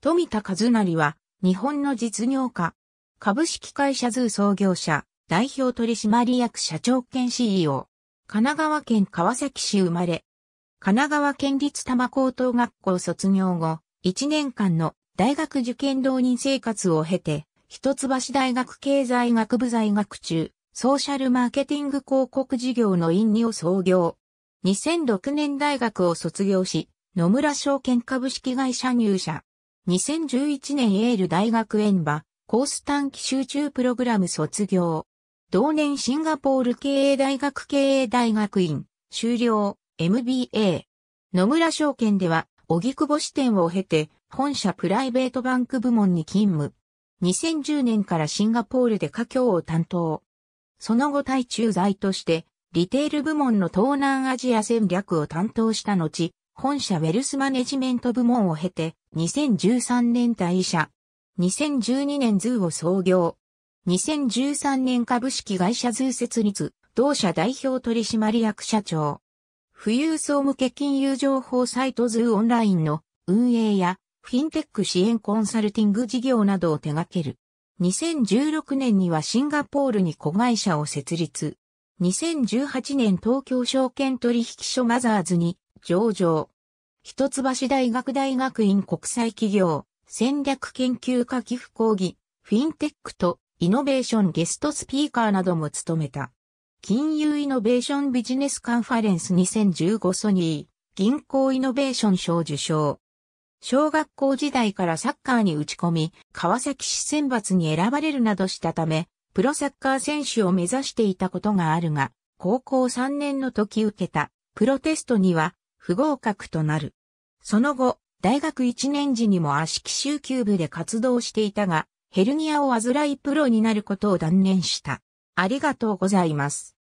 富田和成は、日本の実業家、株式会社ズー創業者、代表取締役社長兼 CEO、神奈川県川崎市生まれ、神奈川県立多摩高等学校卒業後、1年間の大学受験浪人生活を経て、一橋大学経済学部在学中、ソーシャルマーケティング広告事業の院にを創業。2006年大学を卒業し、野村証券株式会社入社。2011年エール大学園場、コース短期集中プログラム卒業。同年シンガポール経営大学経営大学院、修了、MBA。野村証券では、荻窪支店を経て、本社プライベートバンク部門に勤務。2010年からシンガポールで家境を担当。その後対中在として、リテール部門の東南アジア戦略を担当した後、本社ウェルスマネジメント部門を経て、2013年退社。2012年ズーを創業。2013年株式会社ズー設立、同社代表取締役社長。富裕層向け金融情報サイトズーオンラインの運営や、フィンテック支援コンサルティング事業などを手掛ける。2016年にはシンガポールに子会社を設立。2018年東京証券取引所マザーズに上場。一橋大学大学院国際企業戦略研究科寄付講義、フィンテックとイノベーションゲストスピーカーなども務めた。金融イノベーションビジネスカンファレンス2015ソニー、銀行イノベーション賞受賞。小学校時代からサッカーに打ち込み、川崎市選抜に選ばれるなどしたため、プロサッカー選手を目指していたことがあるが、高校3年の時受けたプロテストには不合格となる。その後、大学1年時にも足木集球部で活動していたが、ヘルニアを患いプロになることを断念した。ありがとうございます。